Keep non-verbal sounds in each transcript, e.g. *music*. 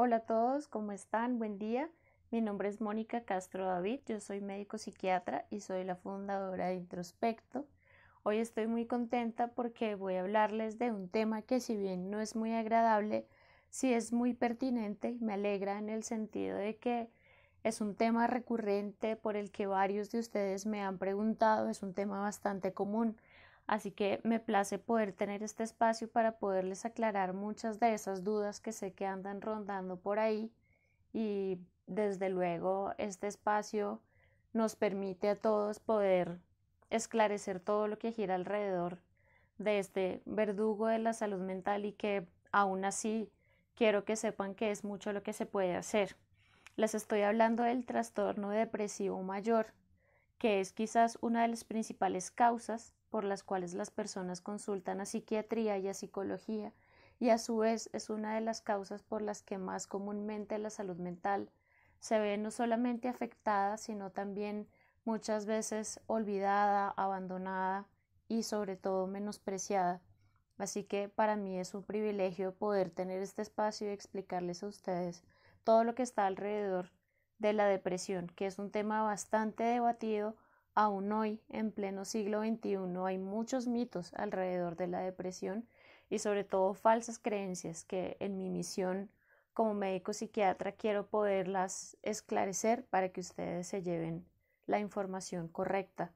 Hola a todos, ¿cómo están? Buen día. Mi nombre es Mónica Castro David, yo soy médico psiquiatra y soy la fundadora de Introspecto. Hoy estoy muy contenta porque voy a hablarles de un tema que si bien no es muy agradable, sí es muy pertinente y me alegra en el sentido de que es un tema recurrente por el que varios de ustedes me han preguntado, es un tema bastante común Así que me place poder tener este espacio para poderles aclarar muchas de esas dudas que sé que andan rondando por ahí y desde luego este espacio nos permite a todos poder esclarecer todo lo que gira alrededor de este verdugo de la salud mental y que aún así quiero que sepan que es mucho lo que se puede hacer. Les estoy hablando del trastorno depresivo mayor, que es quizás una de las principales causas por las cuales las personas consultan a psiquiatría y a psicología, y a su vez es una de las causas por las que más comúnmente la salud mental se ve no solamente afectada, sino también muchas veces olvidada, abandonada y sobre todo menospreciada. Así que para mí es un privilegio poder tener este espacio y explicarles a ustedes todo lo que está alrededor de la depresión, que es un tema bastante debatido, Aún hoy, en pleno siglo XXI, hay muchos mitos alrededor de la depresión y sobre todo falsas creencias que en mi misión como médico psiquiatra quiero poderlas esclarecer para que ustedes se lleven la información correcta.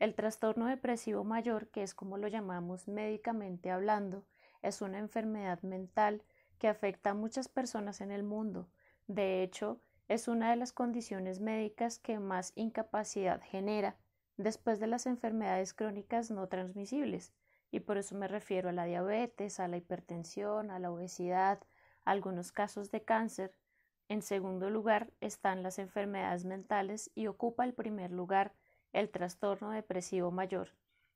El trastorno depresivo mayor, que es como lo llamamos médicamente hablando, es una enfermedad mental que afecta a muchas personas en el mundo. De hecho, es una de las condiciones médicas que más incapacidad genera después de las enfermedades crónicas no transmisibles, y por eso me refiero a la diabetes, a la hipertensión, a la obesidad, algunos casos de cáncer. En segundo lugar están las enfermedades mentales y ocupa el primer lugar el trastorno depresivo mayor.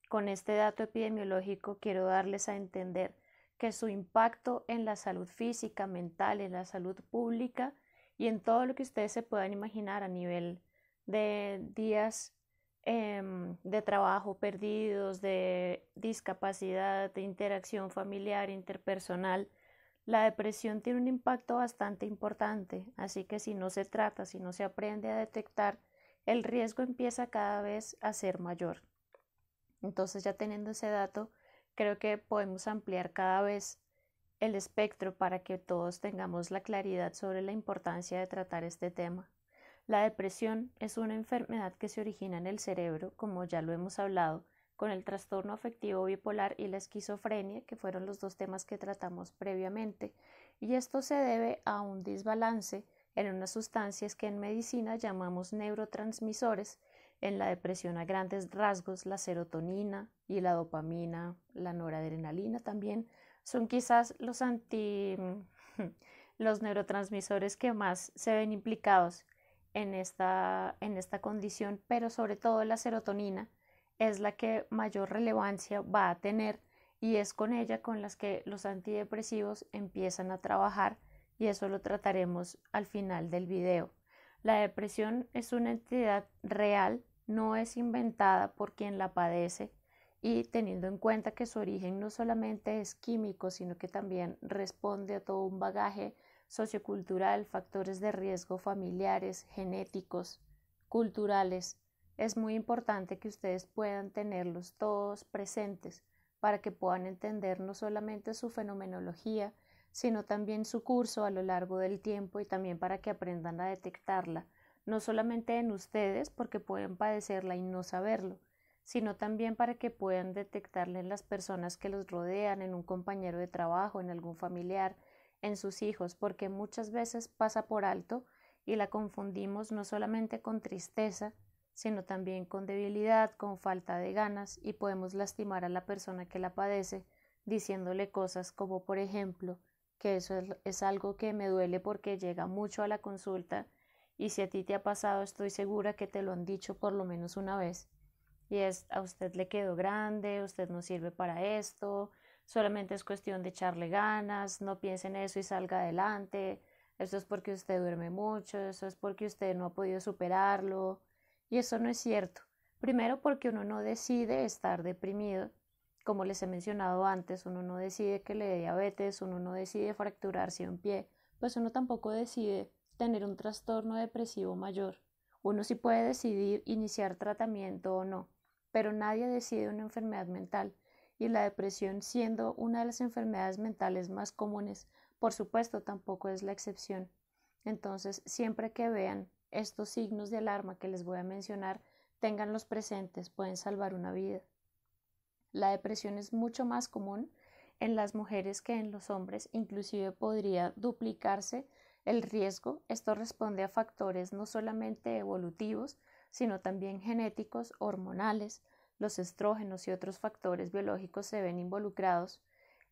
Con este dato epidemiológico quiero darles a entender que su impacto en la salud física, mental, en la salud pública, y en todo lo que ustedes se puedan imaginar a nivel de días em, de trabajo perdidos, de discapacidad, de interacción familiar, interpersonal. La depresión tiene un impacto bastante importante, así que si no se trata, si no se aprende a detectar, el riesgo empieza cada vez a ser mayor. Entonces ya teniendo ese dato, creo que podemos ampliar cada vez el espectro para que todos tengamos la claridad sobre la importancia de tratar este tema. La depresión es una enfermedad que se origina en el cerebro, como ya lo hemos hablado, con el trastorno afectivo bipolar y la esquizofrenia, que fueron los dos temas que tratamos previamente, y esto se debe a un desbalance en unas sustancias que en medicina llamamos neurotransmisores, en la depresión a grandes rasgos la serotonina y la dopamina, la noradrenalina también, son quizás mm, *laughs* los neurotransmisores que más se ven implicados en esta, en esta condición, pero sobre todo la serotonina es la que mayor relevancia va a tener y es con ella con las que los antidepresivos empiezan a trabajar y eso lo trataremos al final del video. La depresión es una entidad real, no es inventada por quien la padece y teniendo en cuenta que su origen no solamente es químico, sino que también responde a todo un bagaje sociocultural, factores de riesgo familiares, genéticos, culturales, es muy importante que ustedes puedan tenerlos todos presentes para que puedan entender no solamente su fenomenología, sino también su curso a lo largo del tiempo y también para que aprendan a detectarla, no solamente en ustedes, porque pueden padecerla y no saberlo, sino también para que puedan detectarle en las personas que los rodean, en un compañero de trabajo, en algún familiar, en sus hijos, porque muchas veces pasa por alto y la confundimos no solamente con tristeza, sino también con debilidad, con falta de ganas y podemos lastimar a la persona que la padece diciéndole cosas como por ejemplo que eso es, es, algo que me duele porque llega mucho a la consulta y si a ti te ha pasado estoy segura que te lo han dicho por lo menos una vez y es a usted le quedó grande, usted no sirve para esto, solamente es cuestión de echarle ganas, no piense en eso y salga adelante, eso es porque usted duerme mucho, eso es porque usted no ha podido superarlo y eso no es cierto. Primero porque uno no decide estar deprimido, como les he mencionado antes, uno no decide que le dé diabetes, uno no decide fracturarse un pie, pues uno tampoco decide tener un trastorno depresivo mayor. Uno sí puede decidir iniciar tratamiento o no pero nadie decide una enfermedad mental, y la depresión siendo una de las enfermedades mentales más comunes, por supuesto tampoco es la excepción. Entonces, siempre que vean estos signos de alarma que les voy a mencionar, tenganlos presentes, pueden salvar una vida. La depresión es mucho más común en las mujeres que en los hombres, inclusive podría duplicarse el riesgo. Esto responde a factores no solamente evolutivos, sino también genéticos, hormonales, los estrógenos y otros factores biológicos se ven involucrados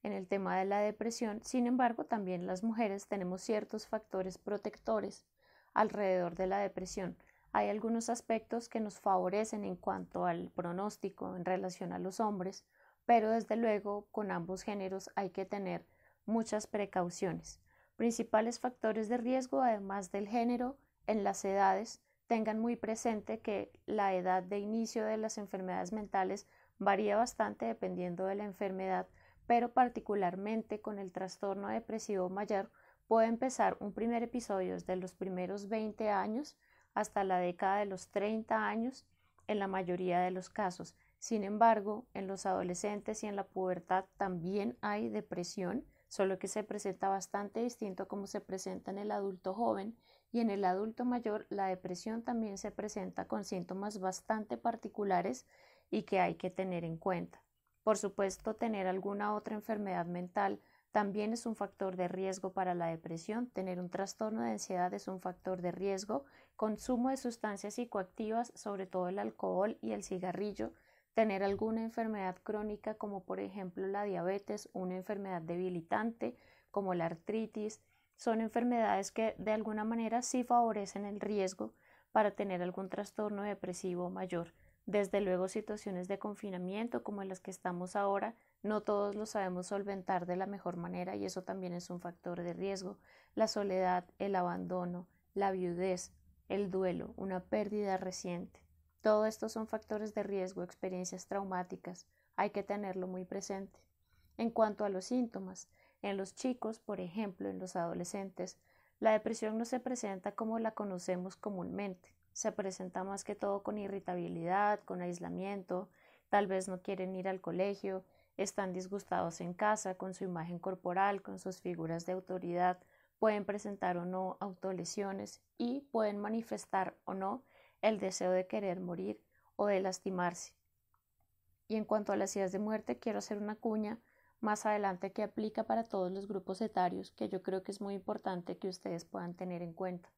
en el tema de la depresión, sin embargo, también las mujeres tenemos ciertos factores protectores alrededor de la depresión. Hay algunos aspectos que nos favorecen en cuanto al pronóstico en relación a los hombres, pero desde luego con ambos géneros hay que tener muchas precauciones. Principales factores de riesgo, además del género, en las edades, tengan muy presente que la edad de inicio de las enfermedades mentales varía bastante dependiendo de la enfermedad, pero particularmente con el trastorno depresivo mayor puede empezar un primer episodio desde los primeros 20 años hasta la década de los 30 años en la mayoría de los casos. Sin embargo, en los adolescentes y en la pubertad también hay depresión, solo que se presenta bastante distinto como se presenta en el adulto joven y en el adulto mayor la depresión también se presenta con síntomas bastante particulares y que hay que tener en cuenta. Por supuesto, tener alguna otra enfermedad mental también es un factor de riesgo para la depresión, tener un trastorno de ansiedad es un factor de riesgo, consumo de sustancias psicoactivas, sobre todo el alcohol y el cigarrillo, tener alguna enfermedad crónica como por ejemplo la diabetes, una enfermedad debilitante como la artritis, son enfermedades que de alguna manera sí favorecen el riesgo para tener algún trastorno depresivo mayor. Desde luego situaciones de confinamiento como en las que estamos ahora, no todos lo sabemos solventar de la mejor manera y eso también es un factor de riesgo. La soledad, el abandono, la viudez, el duelo, una pérdida reciente. Todo esto son factores de riesgo, experiencias traumáticas. Hay que tenerlo muy presente. En cuanto a los síntomas, en los chicos, por ejemplo, en los adolescentes, la depresión no se presenta como la conocemos comúnmente. Se presenta más que todo con irritabilidad, con aislamiento, tal vez no quieren ir al colegio, están disgustados en casa con su imagen corporal, con sus figuras de autoridad, pueden presentar o no autolesiones y pueden manifestar o no el deseo de querer morir o de lastimarse. Y en cuanto a las ideas de muerte, quiero hacer una cuña más adelante que aplica para todos los grupos etarios que yo creo que es muy importante que ustedes puedan tener en cuenta.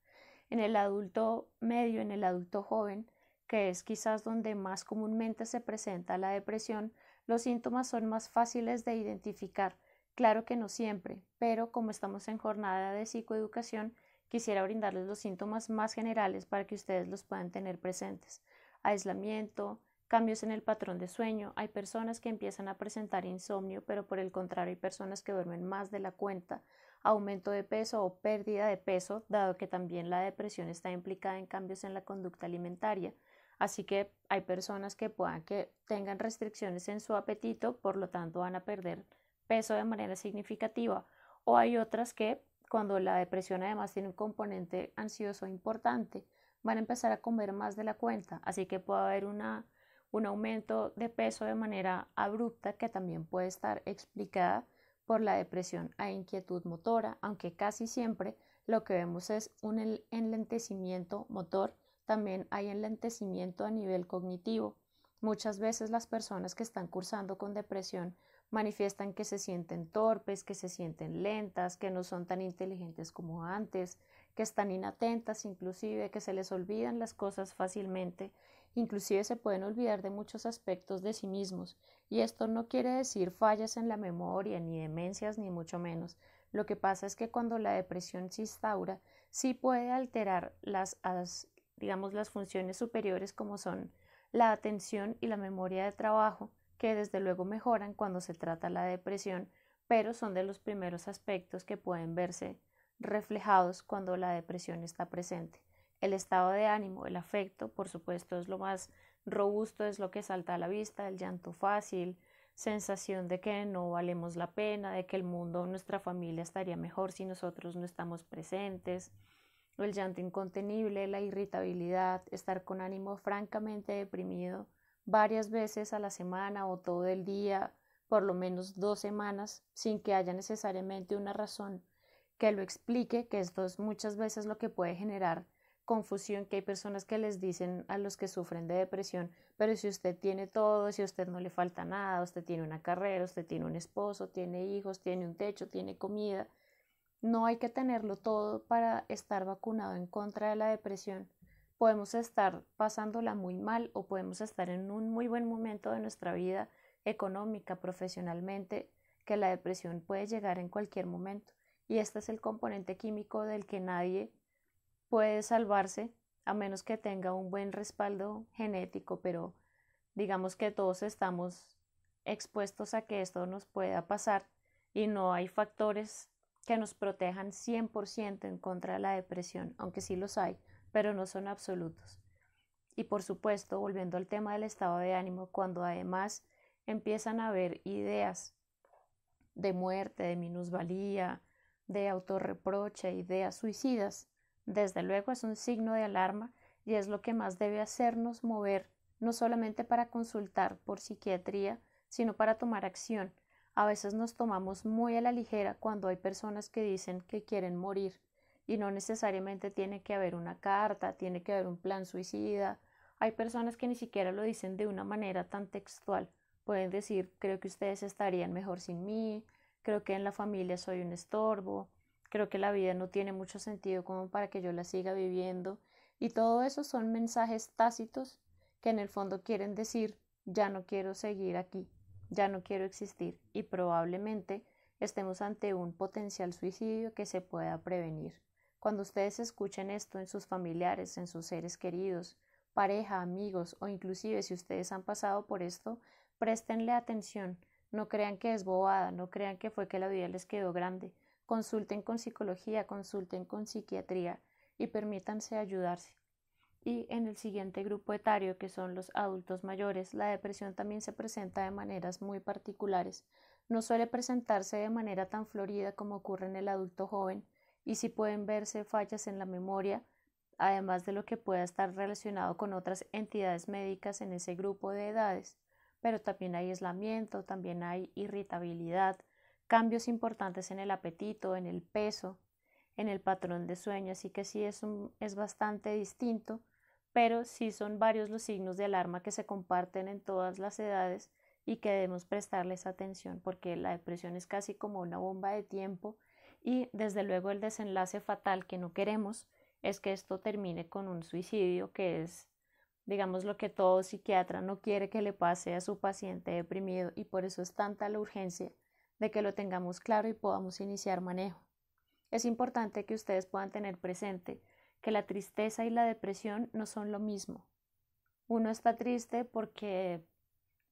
En el adulto medio, en el adulto joven, que es quizás donde más comúnmente se presenta la depresión, los síntomas son más fáciles de identificar. Claro que no siempre, pero como estamos en jornada de psicoeducación, quisiera brindarles los síntomas más generales para que ustedes los puedan tener presentes. Aislamiento, Cambios en el patrón de sueño. Hay personas que empiezan a presentar insomnio, pero por el contrario hay personas que duermen más de la cuenta. Aumento de peso o pérdida de peso, dado que también la depresión está implicada en cambios en la conducta alimentaria. Así que hay personas que puedan que tengan restricciones en su apetito, por lo tanto van a perder peso de manera significativa. O hay otras que cuando la depresión además tiene un componente ansioso importante, van a empezar a comer más de la cuenta. Así que puede haber una un aumento de peso de manera abrupta que también puede estar explicada por la depresión a e inquietud motora, aunque casi siempre lo que vemos es un enlentecimiento motor, también hay enlentecimiento a nivel cognitivo. Muchas veces las personas que están cursando con depresión manifiestan que se sienten torpes, que se sienten lentas, que no son tan inteligentes como antes, que están inatentas, inclusive que se les olvidan las cosas fácilmente, inclusive se pueden olvidar de muchos aspectos de sí mismos, y esto no quiere decir fallas en la memoria, ni demencias, ni mucho menos. Lo que pasa es que cuando la depresión se instaura, sí puede alterar las, digamos, las funciones superiores como son la atención y la memoria de trabajo, que desde luego mejoran cuando se trata la depresión, pero son de los primeros aspectos que pueden verse reflejados cuando la depresión está presente. El estado de ánimo, el afecto, por supuesto, es lo más robusto, es lo que salta a la vista, el llanto fácil, sensación de que no valemos la pena, de que el mundo o nuestra familia estaría mejor si nosotros no estamos presentes, el llanto incontenible, la irritabilidad, estar con ánimo francamente deprimido varias veces a la semana o todo el día, por lo menos dos semanas, sin que haya necesariamente una razón que lo explique, que esto es muchas veces lo que puede generar confusión, que hay personas que les dicen a los que sufren de depresión, pero si usted tiene todo, si usted no le falta nada, usted tiene una carrera, usted tiene un esposo, tiene hijos, tiene un techo, tiene comida, no hay que tenerlo todo para estar vacunado en contra de la depresión. Podemos estar pasándola muy mal o podemos estar en un muy buen momento de nuestra vida económica, profesionalmente, que la depresión puede llegar en cualquier momento y este es el componente químico del que nadie puede salvarse a menos que tenga un buen respaldo genético, pero digamos que todos estamos expuestos a que esto nos pueda pasar y no hay factores que nos protejan 100% en contra de la depresión, aunque sí los hay, pero no son absolutos. Y por supuesto, volviendo al tema del estado de ánimo, cuando además empiezan a haber ideas de muerte, de minusvalía, de autorreproche, ideas suicidas, desde luego es un signo de alarma y es lo que más debe hacernos mover, no solamente para consultar por psiquiatría, sino para tomar acción. A veces nos tomamos muy a la ligera cuando hay personas que dicen que quieren morir y no necesariamente tiene que haber una carta, tiene que haber un plan suicida. Hay personas que ni siquiera lo dicen de una manera tan textual. Pueden decir, creo que ustedes estarían mejor sin mí, creo que en la familia soy un estorbo, creo que la vida no tiene mucho sentido como para que yo la siga viviendo. Y todo eso son mensajes tácitos que en el fondo quieren decir, ya no quiero seguir aquí, ya no quiero existir y probablemente estemos ante un potencial suicidio que se pueda prevenir. Cuando ustedes escuchen esto en sus familiares, en sus seres queridos, pareja, amigos o inclusive si ustedes han pasado por esto, préstenle atención no crean que es bobada, no crean que fue que la vida les quedó grande. Consulten con psicología, consulten con psiquiatría y permítanse ayudarse. Y en el siguiente grupo etario, que son los adultos mayores, la depresión también se presenta de maneras muy particulares. No suele presentarse de manera tan florida como ocurre en el adulto joven, y si pueden verse fallas en la memoria, además de lo que pueda estar relacionado con otras entidades médicas en ese grupo de edades pero también hay aislamiento, también hay irritabilidad, cambios importantes en el apetito, en el peso, en el patrón de sueño, así que sí es, es bastante distinto, pero sí son varios los signos de alarma que se comparten en todas las edades y que debemos prestarles atención porque la depresión es casi como una bomba de tiempo y desde luego el desenlace fatal que no queremos es que esto termine con un suicidio que es digamos, lo que todo psiquiatra no quiere que le pase a su paciente deprimido y por eso es tanta la urgencia de que lo tengamos claro y podamos iniciar manejo. Es importante que ustedes puedan tener presente que la tristeza y la depresión no son lo mismo. Uno está triste porque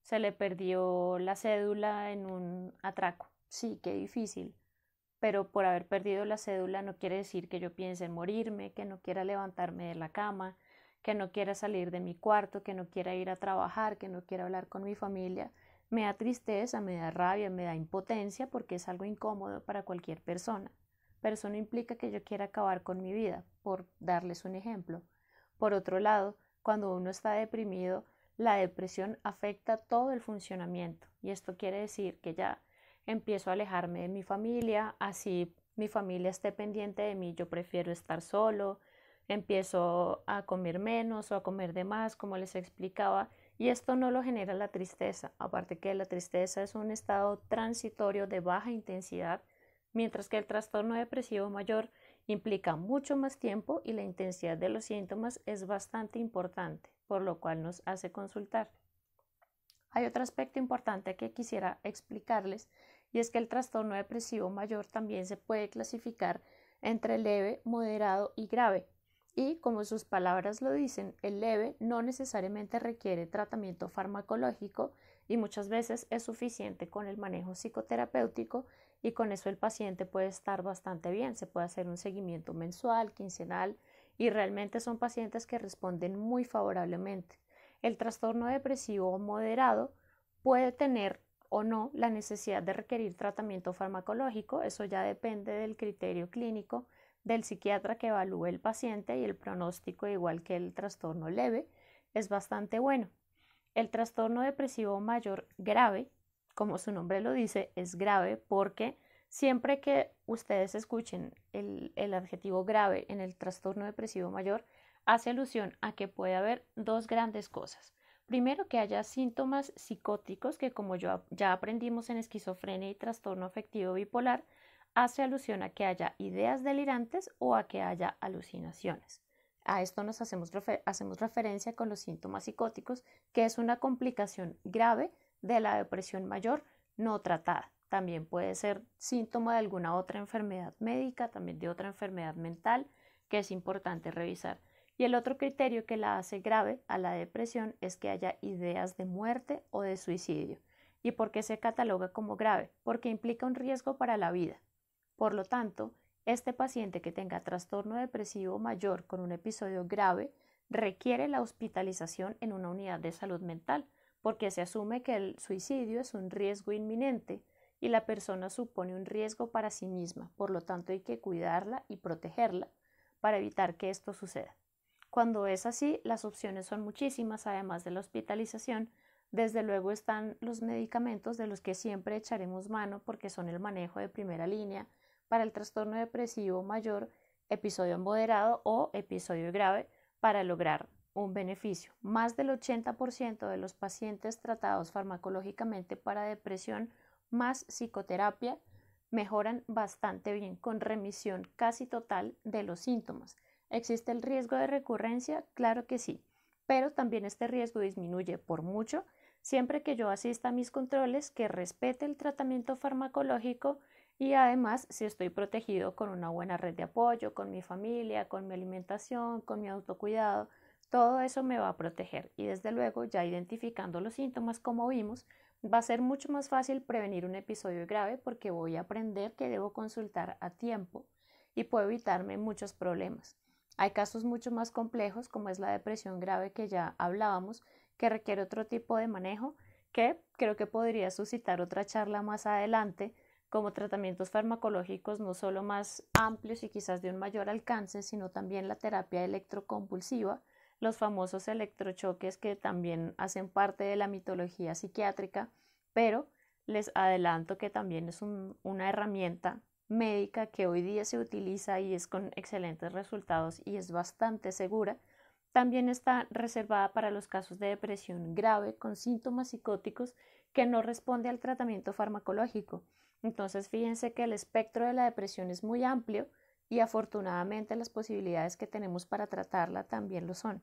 se le perdió la cédula en un atraco. Sí, qué difícil. Pero por haber perdido la cédula no quiere decir que yo piense en morirme, que no quiera levantarme de la cama, que no quiera salir de mi cuarto, que no quiera ir a trabajar, que no quiera hablar con mi familia, me da tristeza, me da rabia, me da impotencia porque es algo incómodo para cualquier persona. Pero eso no implica que yo quiera acabar con mi vida, por darles un ejemplo. Por otro lado, cuando uno está deprimido, la depresión afecta todo el funcionamiento y esto quiere decir que ya empiezo a alejarme de mi familia, así mi familia esté pendiente de mí, yo prefiero estar solo, empiezo a comer menos o a comer de más, como les explicaba, y esto no lo genera la tristeza, aparte que la tristeza es un estado transitorio de baja intensidad, mientras que el trastorno depresivo mayor implica mucho más tiempo y la intensidad de los síntomas es bastante importante, por lo cual nos hace consultar. Hay otro aspecto importante que quisiera explicarles y es que el trastorno depresivo mayor también se puede clasificar entre leve, moderado y grave y, como sus palabras lo dicen, el leve no necesariamente requiere tratamiento farmacológico y muchas veces es suficiente con el manejo psicoterapéutico y con eso el paciente puede estar bastante bien, se puede hacer un seguimiento mensual, quincenal y realmente son pacientes que responden muy favorablemente. El trastorno depresivo moderado puede tener o no la necesidad de requerir tratamiento farmacológico, eso ya depende del criterio clínico del psiquiatra que evalúe el paciente y el pronóstico, igual que el trastorno leve, es bastante bueno. El trastorno depresivo mayor grave, como su nombre lo dice, es grave porque siempre que ustedes escuchen el, adjetivo grave en el trastorno depresivo mayor, hace alusión a que puede haber dos grandes cosas. Primero, que haya síntomas psicóticos que como ya aprendimos en esquizofrenia y trastorno afectivo bipolar, hace alusión a que haya ideas delirantes o a que haya alucinaciones. A esto nos hacemos, hacemos referencia con los síntomas psicóticos, que es una complicación grave de la depresión mayor no tratada. También puede ser síntoma de alguna otra enfermedad médica, también de otra enfermedad mental, que es importante revisar. Y el otro criterio que la hace grave a la depresión es que haya ideas de muerte o de suicidio. ¿Y por qué se cataloga como grave? Porque implica un riesgo para la vida. Por lo tanto, este paciente que tenga trastorno depresivo mayor con un episodio grave requiere la hospitalización en una unidad de salud mental, porque se asume que el suicidio es un riesgo inminente y la persona supone un riesgo para sí misma, por lo tanto hay que cuidarla y protegerla para evitar que esto suceda. Cuando es así, las opciones son muchísimas, además de la hospitalización, desde luego están los medicamentos de los que siempre echaremos mano porque son el manejo de primera línea, para el trastorno depresivo mayor, episodio moderado o episodio grave para lograr un beneficio. Más del 80% de los pacientes tratados farmacológicamente para depresión más psicoterapia mejoran bastante bien con remisión casi total de los síntomas. ¿Existe el riesgo de recurrencia? Claro que sí, pero también este riesgo disminuye por mucho siempre que yo asista a mis controles, que respete el tratamiento farmacológico, y además, si estoy protegido con una buena red de apoyo, con mi familia, con mi alimentación, con mi autocuidado, todo eso me va a proteger. Y desde luego, ya identificando los síntomas como vimos, va a ser mucho más fácil prevenir un episodio grave porque voy a aprender que debo consultar a tiempo y puedo evitarme muchos problemas. Hay casos mucho más complejos como es la depresión grave que ya hablábamos, que requiere otro tipo de manejo que creo que podría suscitar otra charla más adelante como tratamientos farmacológicos no solo más amplios y quizás de un mayor alcance, sino también la terapia electroconvulsiva, los famosos electrochoques que también hacen parte de la mitología psiquiátrica, pero les adelanto que también es una herramienta médica que hoy día se utiliza y es con excelentes resultados y es bastante segura. También está reservada para los casos de depresión grave con síntomas psicóticos que no responde al tratamiento farmacológico entonces, fíjense que el espectro de la depresión es muy amplio y afortunadamente las posibilidades que tenemos para tratarla también lo son.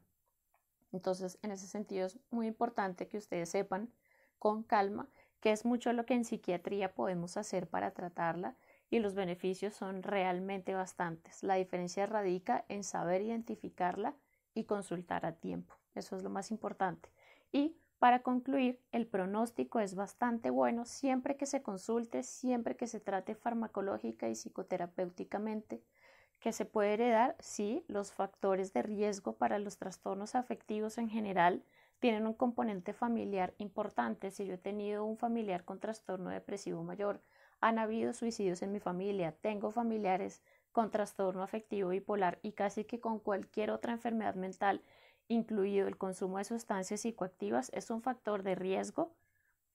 Entonces, en ese sentido es muy importante que ustedes sepan con calma que es mucho lo que en psiquiatría podemos hacer para tratarla y los beneficios son realmente bastantes. La diferencia radica en saber identificarla y consultar a tiempo. Eso es lo más importante. Y para concluir, el pronóstico es bastante bueno siempre que se consulte, siempre que se trate farmacológica y psicoterapéuticamente, que se puede heredar, si los factores de riesgo para los trastornos afectivos en general tienen un componente familiar importante. Si yo he tenido un familiar con trastorno depresivo mayor, han habido suicidios en mi familia, tengo familiares con trastorno afectivo bipolar y casi que con cualquier otra enfermedad mental incluido el consumo de sustancias psicoactivas, es un factor de riesgo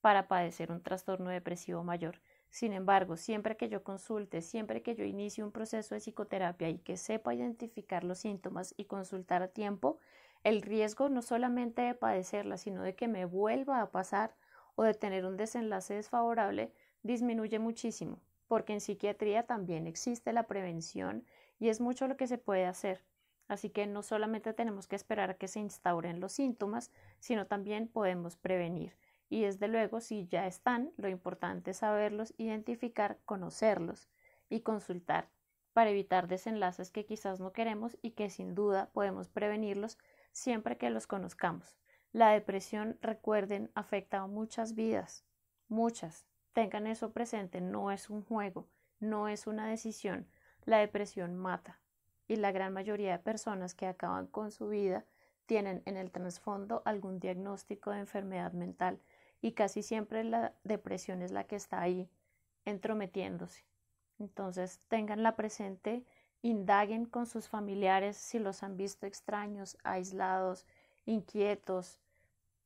para padecer un trastorno depresivo mayor. Sin embargo, siempre que yo consulte, siempre que yo inicie un proceso de psicoterapia y que sepa identificar los síntomas y consultar a tiempo, el riesgo no solamente de padecerla, sino de que me vuelva a pasar o de tener un desenlace desfavorable, disminuye muchísimo, porque en psiquiatría también existe la prevención y es mucho lo que se puede hacer. Así que no solamente tenemos que esperar a que se instauren los síntomas, sino también podemos prevenir. Y desde luego, si ya están, lo importante es saberlos, identificar, conocerlos y consultar para evitar desenlaces que quizás no queremos y que sin duda podemos prevenirlos siempre que los conozcamos. La depresión, recuerden, afecta a muchas vidas, muchas. Tengan eso presente, no es un juego, no es una decisión. La depresión mata, y la gran mayoría de personas que acaban con su vida tienen en el trasfondo algún diagnóstico de enfermedad mental y casi siempre la depresión es la que está ahí entrometiéndose. Entonces, tenganla presente, indaguen con sus familiares si los han visto extraños, aislados, inquietos,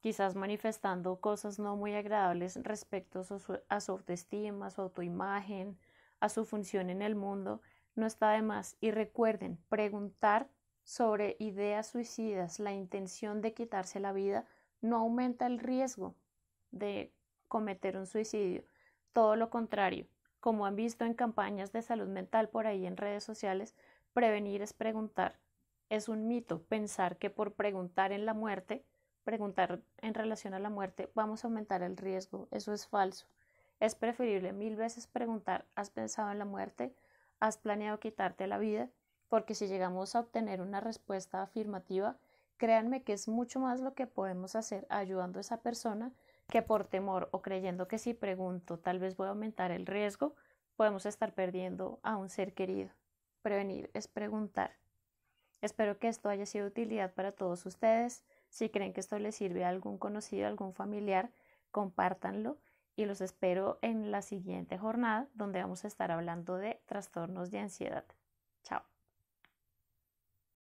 quizás manifestando cosas no muy agradables respecto a su, autoestima, su autoimagen, a su función en el mundo no está de más. Y recuerden, preguntar sobre ideas suicidas, la intención de quitarse la vida, no aumenta el riesgo de cometer un suicidio. Todo lo contrario, como han visto en campañas de salud mental por ahí en redes sociales, prevenir es preguntar. Es un mito pensar que por preguntar en la muerte, preguntar en relación a la muerte, vamos a aumentar el riesgo. Eso es falso. Es preferible mil veces preguntar, ¿has pensado en la muerte? has planeado quitarte la vida, porque si llegamos a obtener una respuesta afirmativa, créanme que es mucho más lo que podemos hacer ayudando a esa persona que por temor o creyendo que si pregunto tal vez voy a aumentar el riesgo, podemos estar perdiendo a un ser querido. Prevenir es preguntar. Espero que esto haya sido de utilidad para todos ustedes. Si creen que esto les sirve a algún conocido, algún familiar, compártanlo y los espero en la siguiente jornada donde vamos a estar hablando de trastornos de ansiedad. Chao.